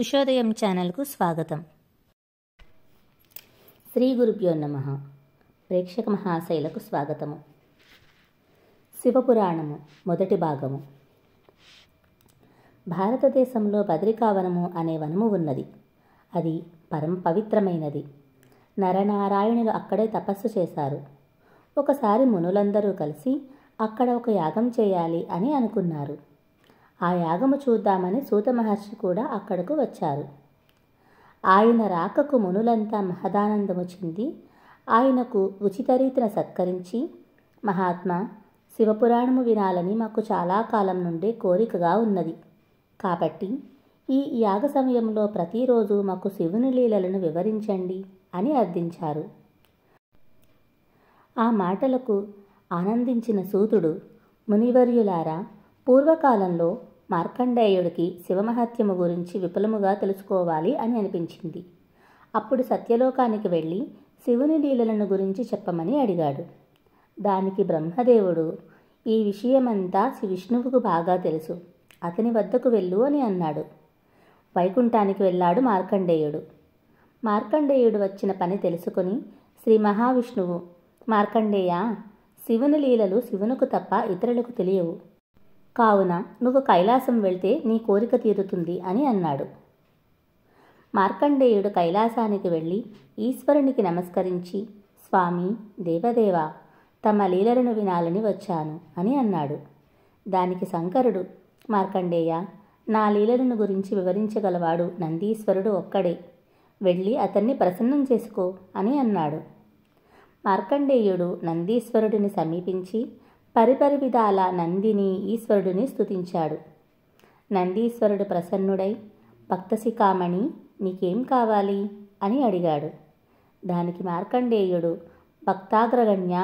ఉషోదయం ఛానల్కు స్వాగతం శ్రీ గురుభ్యో నమ ప్రేక్షక మహాశైలకు స్వాగతము శివపురాణము మొదటి భాగము భారతదేశంలో బదరికావనము అనే వనము ఉన్నది అది పరమ పవిత్రమైనది నరనారాయణులు అక్కడే తపస్సు చేశారు ఒకసారి మునులందరూ కలిసి అక్కడ ఒక యాగం చేయాలి అని అనుకున్నారు ఆ యాగము చూద్దామని సూత మహర్షి కూడా అక్కడకు వచ్చారు ఆయన రాకకు మునులంతా మహదానందము చెంది ఆయనకు ఉచిత రీతిన సత్కరించి మహాత్మా శివపురాణము వినాలని మాకు చాలా కాలం నుండే కోరికగా ఉన్నది కాబట్టి ఈ యాగ సమయంలో ప్రతిరోజు మాకు శివుని లీలలను వివరించండి అని అర్థించారు ఆ మాటలకు ఆనందించిన సూతుడు మునివర్యులారా పూర్వకాలంలో మార్కండేయుడికి శివమహత్యము గురించి విపులముగా తెలుసుకోవాలి అని అనిపించింది అప్పుడు సత్యలోకానికి వెళ్ళి శివుని లీలలను గురించి చెప్పమని అడిగాడు దానికి బ్రహ్మదేవుడు ఈ విషయమంతా విష్ణువుకు బాగా తెలుసు అతని వద్దకు వెళ్ళు అని అన్నాడు వైకుంఠానికి వెళ్ళాడు మార్కండేయుడు మార్కండేయుడు వచ్చిన పని తెలుసుకుని శ్రీ మహావిష్ణువు మార్కండేయ శివుని లీలలు శివునకు తప్ప ఇతరులకు తెలియవు కావున నువ్వు కైలాసం వెళ్తే నీ కోరిక తీరుతుంది అని అన్నాడు మార్కండేయుడు కైలాసానికి వెళ్ళి ఈశ్వరునికి నమస్కరించి స్వామి దేవదేవ తమ లీలలను వినాలని వచ్చాను అని అన్నాడు దానికి శంకరుడు మార్కండేయ నా లీలలను గురించి వివరించగలవాడు నందీశ్వరుడు ఒక్కడే వెళ్ళి అతన్ని ప్రసన్నం చేసుకో అని అన్నాడు మార్కండేయుడు నందీశ్వరుడిని సమీపించి పరిపరి విధాల నందిని ఈశ్వరుడిని స్తుతించాడు నందీశ్వరుడు ప్రసన్నుడై భక్తశిఖామణి నీకేం కావాలి అని అడిగాడు దానికి మార్కండేయుడు భక్తాగ్రగణ్య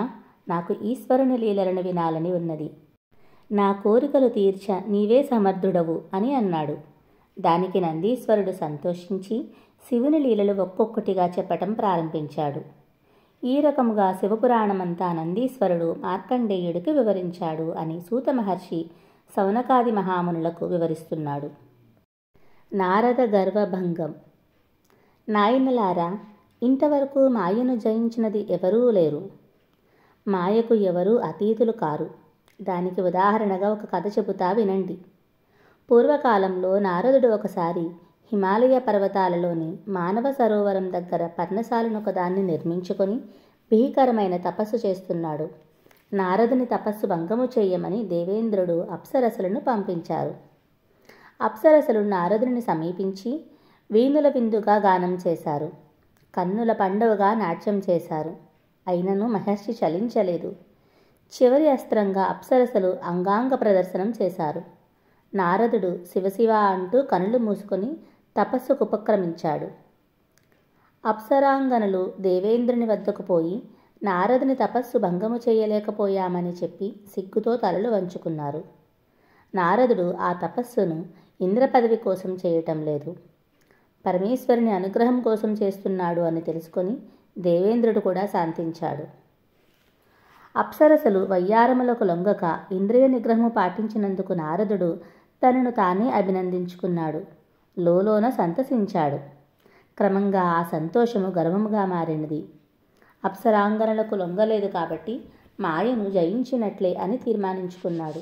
నాకు ఈశ్వరుని లీలలను వినాలని ఉన్నది నా కోరికలు తీర్చ నీవే సమర్థుడవు అని అన్నాడు దానికి నందీశ్వరుడు సంతోషించి శివుని లీలలు ఒక్కొక్కటిగా చెప్పటం ప్రారంభించాడు ఈ రకముగా శివపురాణమంతా నందీశ్వరుడు మార్కండేయుడికి వివరించాడు అని సూత మహర్షి సౌనకాది మహామునులకు వివరిస్తున్నాడు నారద గర్వభంగం నాయనలారా ఇంతవరకు మాయను జయించినది ఎవరూ లేరు మాయకు ఎవరూ అతీతులు కారు దానికి ఉదాహరణగా ఒక కథ చెబుతా వినండి పూర్వకాలంలో నారదుడు ఒకసారి హిమాలయ పర్వతాలలోని మానవ సరోవరం దగ్గర పర్ణశాలను దాన్ని నిర్మించుకొని భీకరమైన తపస్సు చేస్తున్నాడు నారదుని తపస్సు భంగము చేయమని దేవేంద్రుడు అప్సరసలను పంపించారు అప్సరసలు నారదుని సమీపించి వీణుల విందుగా గానం చేశారు కన్నుల పండవగా నాట్యం చేశారు అయినను మహర్షి చలించలేదు చివరి అస్త్రంగా అప్సరసలు అంగాంగ ప్రదర్శనం చేశారు నారదుడు శివశివ అంటూ కనులు మూసుకొని తపస్సుకు ఉపక్రమించాడు అప్సరాంగనులు దేవేంద్రుని వద్దకు పోయి నారదుని తపస్సు భంగము చేయలేకపోయామని చెప్పి సిగ్గుతో తలలు వంచుకున్నారు నారదుడు ఆ తపస్సును ఇంద్ర పదవి కోసం చేయటం లేదు పరమేశ్వరుని అనుగ్రహం కోసం చేస్తున్నాడు అని తెలుసుకొని దేవేంద్రుడు కూడా శాంతించాడు అప్సరసలు వయ్యారములకు లొంగక ఇంద్రియ నిగ్రహము పాటించినందుకు నారదుడు తనను తానే అభినందించుకున్నాడు లోలోన సంతసించాడు క్రమంగా ఆ సంతోషము గర్వముగా మారినది అప్సరాంగనలకు లొంగలేదు కాబట్టి మాయను జయించినట్లే అని తీర్మానించుకున్నాడు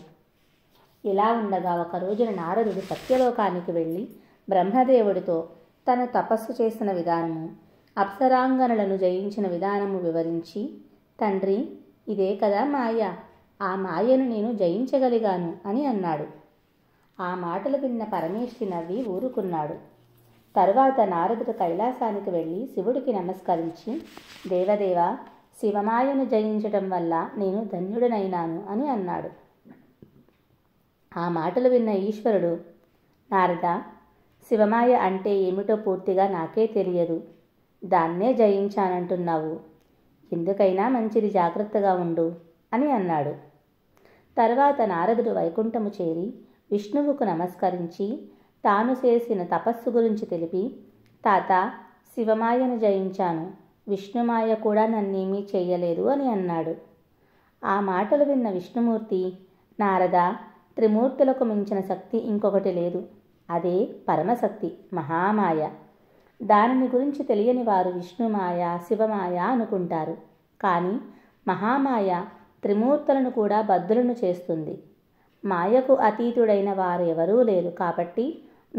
ఇలా ఉండగా ఒక రోజున నారదుడు సత్యలోకానికి వెళ్ళి బ్రహ్మదేవుడితో తను తపస్సు చేసిన విధానము అప్సరాంగనలను జయించిన విధానము వివరించి తండ్రి ఇదే కదా మాయ ఆ మాయను నేను జయించగలిగాను అని అన్నాడు ఆ మాటలు విన్న పరమేశ్వరి నవ్వి ఊరుకున్నాడు తరువాత నారదుడు కైలాసానికి వెళ్ళి శివుడికి నమస్కరించి దేవదేవ శివమాయను జయించడం వల్ల నేను ధన్యుడనైనాను అని అన్నాడు ఆ మాటలు విన్న ఈశ్వరుడు నారద శివమాయ అంటే ఏమిటో పూర్తిగా నాకే తెలియదు దాన్నే జయించానంటున్నావు ఎందుకైనా మంచిది జాగ్రత్తగా ఉండు అని అన్నాడు తర్వాత నారదుడు వైకుంఠము చేరి విష్ణువుకు నమస్కరించి తాను చేసిన తపస్సు గురించి తెలిపి తాత శివమాయను జయించాను విష్ణుమాయ కూడా నన్నేమీ చేయలేదు అని అన్నాడు ఆ మాటలు విన్న విష్ణుమూర్తి నారద త్రిమూర్తులకు మించిన శక్తి ఇంకొకటి లేదు అదే పరమశక్తి మహామాయ దానిని గురించి తెలియని వారు విష్ణుమాయ శివమాయ అనుకుంటారు కానీ మహామాయ త్రిమూర్తులను కూడా బద్దులను చేస్తుంది మాయకు అతీతుడైన వారు ఎవరూ లేరు కాబట్టి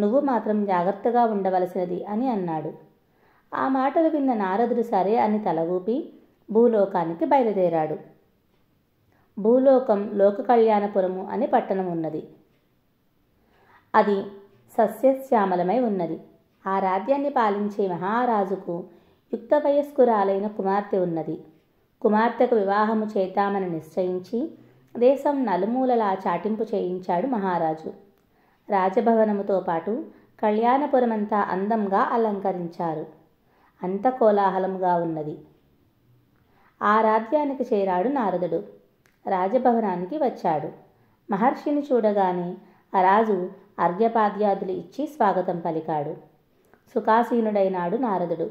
నువ్వు మాత్రం జాగ్రత్తగా ఉండవలసినది అని అన్నాడు ఆ మాటలు విన్న నారదుడు సరే అని ఊపి భూలోకానికి బయలుదేరాడు భూలోకం లోక కళ్యాణపురము అనే పట్టణం ఉన్నది అది సస్యశ్యామలమై ఉన్నది ఆ రాజ్యాన్ని పాలించే మహారాజుకు యుక్త వయస్కురాలైన కుమార్తె ఉన్నది కుమార్తెకు వివాహము చేద్దామని నిశ్చయించి దేశం నలుమూలలా చాటింపు చేయించాడు మహారాజు రాజభవనముతో పాటు కళ్యాణపురమంతా అందంగా అలంకరించారు అంత కోలాహలముగా ఉన్నది ఆ రాజ్యానికి చేరాడు నారదుడు రాజభవనానికి వచ్చాడు మహర్షిని చూడగానే ఆ రాజు అర్ఘ్యపాద్యాదులు ఇచ్చి స్వాగతం పలికాడు సుఖాసీనుడైనాడు నారదుడు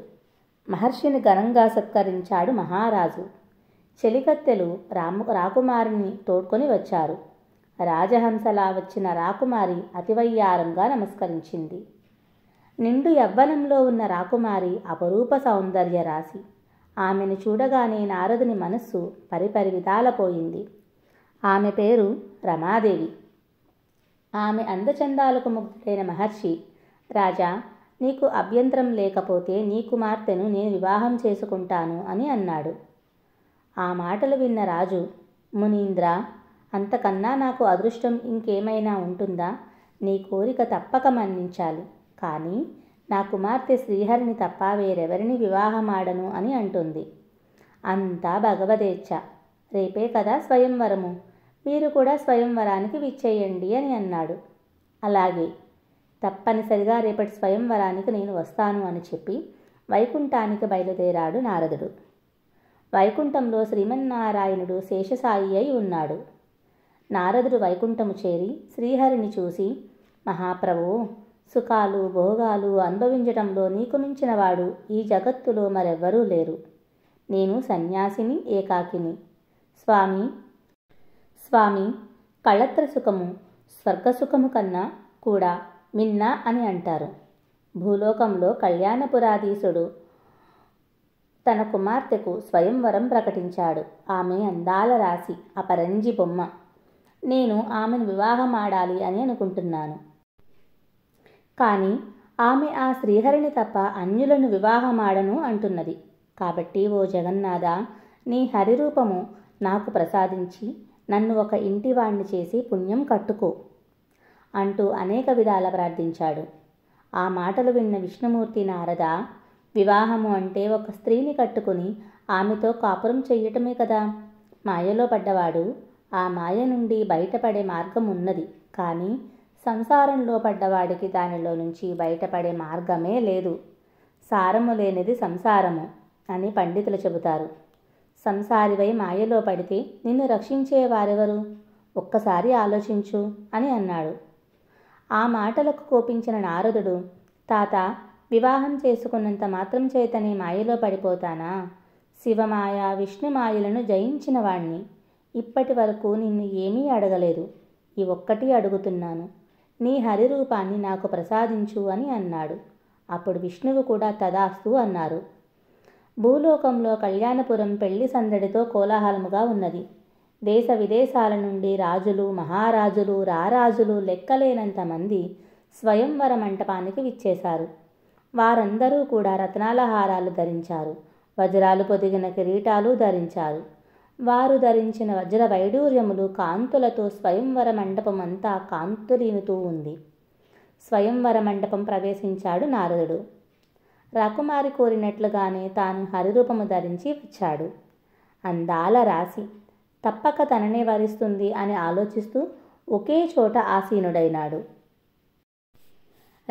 మహర్షిని ఘనంగా సత్కరించాడు మహారాజు చెలికత్తెలు రామ రాకుమారిని తోడ్కొని వచ్చారు రాజహంసలా వచ్చిన రాకుమారి అతివయ్యారంగా నమస్కరించింది నిండు యవ్వనంలో ఉన్న రాకుమారి అపరూప సౌందర్య రాశి ఆమెను చూడగానే నారదుని మనస్సు పరిపరి విధాలపోయింది ఆమె పేరు రమాదేవి ఆమె అందచందాలకు ముగ్ధుడైన మహర్షి రాజా నీకు అభ్యంతరం లేకపోతే నీ కుమార్తెను నేను వివాహం చేసుకుంటాను అని అన్నాడు ఆ మాటలు విన్న రాజు మునీంద్ర అంతకన్నా నాకు అదృష్టం ఇంకేమైనా ఉంటుందా నీ కోరిక తప్పక మన్నించాలి కానీ నా కుమార్తె శ్రీహరిని తప్ప వేరెవరిని వివాహమాడను అని అంటుంది అంతా భగవదేచ్ఛ రేపే కదా స్వయంవరము మీరు కూడా స్వయంవరానికి విచ్చేయండి అని అన్నాడు అలాగే తప్పనిసరిగా రేపటి స్వయంవరానికి నేను వస్తాను అని చెప్పి వైకుంఠానికి బయలుదేరాడు నారదుడు వైకుంఠంలో శ్రీమన్నారాయణుడు శేషసాయి అయి ఉన్నాడు నారదుడు వైకుంఠము చేరి శ్రీహరిని చూసి మహాప్రభు సుఖాలు భోగాలు అనుభవించటంలో నీకు మించినవాడు ఈ జగత్తులో మరెవ్వరూ లేరు నేను సన్యాసిని ఏకాకిని స్వామి స్వామి కళత్ర సుఖము స్వర్గసుఖము కన్నా కూడా మిన్నా అని అంటారు భూలోకంలో కళ్యాణపురాధీశుడు తన కుమార్తెకు స్వయంవరం ప్రకటించాడు ఆమె అందాల రాశి అపరంజి బొమ్మ నేను ఆమెను వివాహమాడాలి అని అనుకుంటున్నాను కానీ ఆమె ఆ శ్రీహరిని తప్ప అన్యులను వివాహమాడను అంటున్నది కాబట్టి ఓ జగన్నాథ నీ హరిరూపము నాకు ప్రసాదించి నన్ను ఒక ఇంటివాణ్ణి చేసి పుణ్యం కట్టుకో అంటూ అనేక విధాల ప్రార్థించాడు ఆ మాటలు విన్న విష్ణుమూర్తి నారద వివాహము అంటే ఒక స్త్రీని కట్టుకుని ఆమెతో కాపురం చెయ్యటమే కదా మాయలో పడ్డవాడు ఆ మాయ నుండి బయటపడే మార్గం ఉన్నది కానీ సంసారంలో పడ్డవాడికి దానిలో నుంచి బయటపడే మార్గమే లేదు సారము లేనిది సంసారము అని పండితులు చెబుతారు సంసారివై మాయలో పడితే నిన్ను రక్షించే వారెవరు ఒక్కసారి ఆలోచించు అని అన్నాడు ఆ మాటలకు కోపించిన నారదుడు తాత వివాహం చేసుకున్నంత మాత్రం చేతని మాయలో పడిపోతానా శివమాయ విష్ణుమాయలను జయించిన వాణ్ణి ఇప్పటి వరకు నిన్ను ఏమీ అడగలేదు ఈ ఒక్కటి అడుగుతున్నాను నీ హరిరూపాన్ని నాకు ప్రసాదించు అని అన్నాడు అప్పుడు విష్ణువు కూడా తదాస్తు అన్నారు భూలోకంలో కళ్యాణపురం పెళ్లి సందడితో కోలాహలముగా ఉన్నది దేశ విదేశాల నుండి రాజులు మహారాజులు రారాజులు లెక్కలేనంతమంది స్వయంవర మంటపానికి విచ్చేశారు వారందరూ కూడా రత్నాల హారాలు ధరించారు వజ్రాలు పొదిగిన కిరీటాలు ధరించారు వారు ధరించిన వజ్ర వైడూర్యములు కాంతులతో స్వయంవర మండపం అంతా కాంతులీనుతూ ఉంది స్వయంవర మండపం ప్రవేశించాడు నారదుడు రాకుమారి కోరినట్లుగానే తాను హరిరూపము ధరించి వచ్చాడు అందాల రాశి తప్పక తననే వరిస్తుంది అని ఆలోచిస్తూ ఒకే చోట ఆసీనుడైనాడు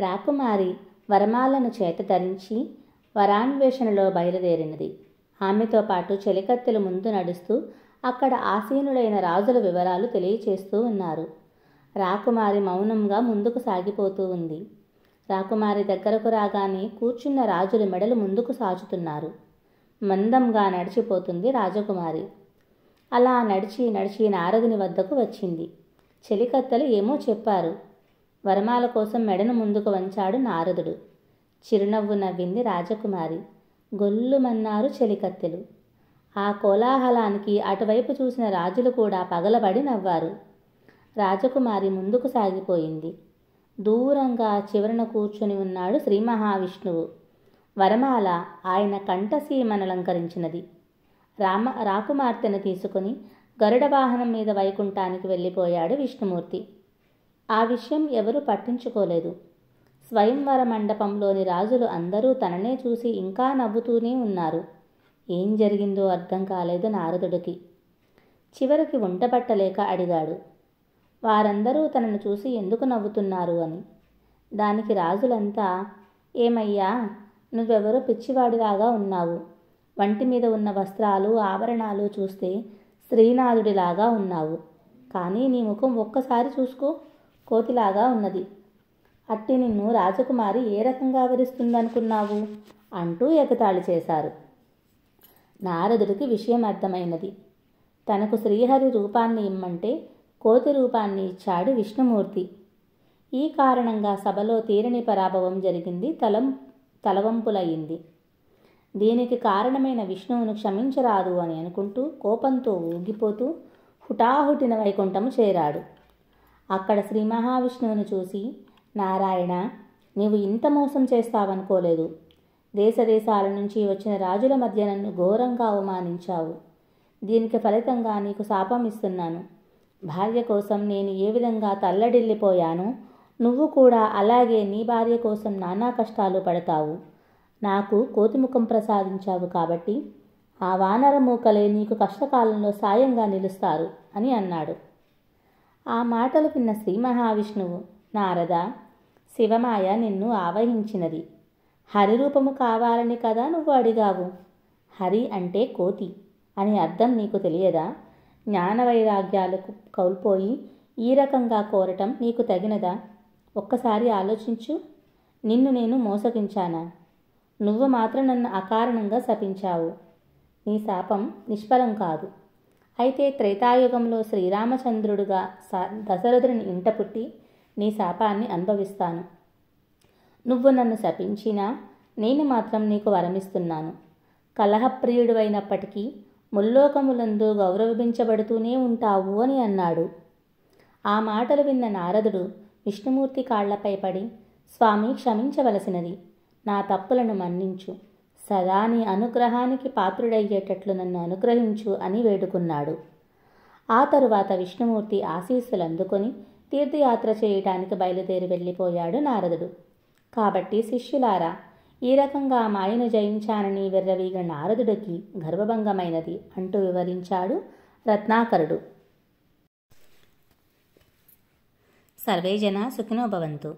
రాకుమారి వరమాలను చేత ధరించి వరాన్వేషణలో బయలుదేరినది ఆమెతో పాటు చెలికత్తెలు ముందు నడుస్తూ అక్కడ ఆసీనులైన రాజుల వివరాలు తెలియచేస్తూ ఉన్నారు రాకుమారి మౌనంగా ముందుకు సాగిపోతూ ఉంది రాకుమారి దగ్గరకు రాగానే కూర్చున్న రాజుల మెడలు ముందుకు సాచుతున్నారు మందంగా నడిచిపోతుంది రాజకుమారి అలా నడిచి నడిచి నారదుని వద్దకు వచ్చింది చెలికత్తెలు ఏమో చెప్పారు వరమాల కోసం మెడను ముందుకు వంచాడు నారదుడు చిరునవ్వు నవ్వింది రాజకుమారి గొల్లుమన్నారు చెలికత్తెలు ఆ కోలాహలానికి అటువైపు చూసిన రాజులు కూడా పగలబడి నవ్వారు రాజకుమారి ముందుకు సాగిపోయింది దూరంగా చివరన కూర్చొని ఉన్నాడు శ్రీ మహావిష్ణువు వరమాల ఆయన కంఠసీమనలంకరించినది రామ రాకుమార్తెను తీసుకుని గరుడ వాహనం మీద వైకుంఠానికి వెళ్ళిపోయాడు విష్ణుమూర్తి ఆ విషయం ఎవరూ పట్టించుకోలేదు స్వయంవర మండపంలోని రాజులు అందరూ తననే చూసి ఇంకా నవ్వుతూనే ఉన్నారు ఏం జరిగిందో అర్థం కాలేదు నారదుడికి చివరికి వంటపట్టలేక అడిగాడు వారందరూ తనను చూసి ఎందుకు నవ్వుతున్నారు అని దానికి రాజులంతా ఏమయ్యా నువ్వెవరో పిచ్చివాడిలాగా ఉన్నావు వంటి మీద ఉన్న వస్త్రాలు ఆభరణాలు చూస్తే శ్రీనాథుడిలాగా ఉన్నావు కానీ నీ ముఖం ఒక్కసారి చూసుకో కోతిలాగా ఉన్నది అట్టి నిన్ను రాజకుమారి ఏ రకంగా వరిస్తుందనుకున్నావు అంటూ ఎగతాళి చేశారు నారదుడికి విషయం అర్థమైనది తనకు శ్రీహరి రూపాన్ని ఇమ్మంటే కోతి రూపాన్ని ఇచ్చాడు విష్ణుమూర్తి ఈ కారణంగా సభలో తీరని పరాభవం జరిగింది తలం తలవంపులయ్యింది దీనికి కారణమైన విష్ణువును క్షమించరాదు అని అనుకుంటూ కోపంతో ఊగిపోతూ హుటాహుటిన వైకుంఠము చేరాడు అక్కడ శ్రీ మహావిష్ణువుని చూసి నారాయణ నీవు ఇంత మోసం చేస్తావనుకోలేదు దేశదేశాల నుంచి వచ్చిన రాజుల మధ్య నన్ను ఘోరంగా అవమానించావు దీనికి ఫలితంగా నీకు శాపం ఇస్తున్నాను భార్య కోసం నేను ఏ విధంగా తల్లడిల్లిపోయానో నువ్వు కూడా అలాగే నీ భార్య కోసం నానా కష్టాలు పడతావు నాకు కోతిముఖం ప్రసాదించావు కాబట్టి ఆ వానర మూకలే నీకు కష్టకాలంలో సాయంగా నిలుస్తారు అని అన్నాడు ఆ మాటలు విన్న శ్రీ మహావిష్ణువు నారద శివమాయ నిన్ను ఆవహించినది హరి రూపము కావాలని కదా నువ్వు అడిగావు హరి అంటే కోతి అనే అర్థం నీకు తెలియదా జ్ఞాన వైరాగ్యాలకు కోల్పోయి ఈ రకంగా కోరటం నీకు తగినదా ఒక్కసారి ఆలోచించు నిన్ను నేను మోసగించానా నువ్వు మాత్రం నన్ను అకారణంగా శపించావు నీ శాపం నిష్ఫలం కాదు అయితే త్రేతాయుగంలో శ్రీరామచంద్రుడుగా దశరథుని ఇంట పుట్టి నీ శాపాన్ని అనుభవిస్తాను నువ్వు నన్ను శపించినా నేను మాత్రం నీకు వరమిస్తున్నాను కలహప్రియుడువైనప్పటికీ ముల్లోకములందు గౌరవించబడుతూనే ఉంటావు అని అన్నాడు ఆ మాటలు విన్న నారదుడు విష్ణుమూర్తి కాళ్లపై పడి స్వామి క్షమించవలసినది నా తప్పులను మన్నించు సదా నీ అనుగ్రహానికి పాత్రుడయ్యేటట్లు నన్ను అనుగ్రహించు అని వేడుకున్నాడు ఆ తరువాత విష్ణుమూర్తి ఆశీస్సులు అందుకొని తీర్థయాత్ర చేయటానికి బయలుదేరి వెళ్ళిపోయాడు నారదుడు కాబట్టి శిష్యులారా ఈ రకంగా మాయను జయించానని విర్రవీగ నారదుడికి గర్వభంగమైనది అంటూ వివరించాడు రత్నాకరుడు సర్వే జన సుఖినో భవంతు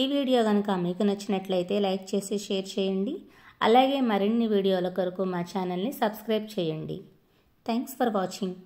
ఈ వీడియో కనుక మీకు నచ్చినట్లయితే లైక్ చేసి షేర్ చేయండి అలాగే మరిన్ని వీడియోల కొరకు మా ఛానల్ని సబ్స్క్రైబ్ చేయండి థ్యాంక్స్ ఫర్ వాచింగ్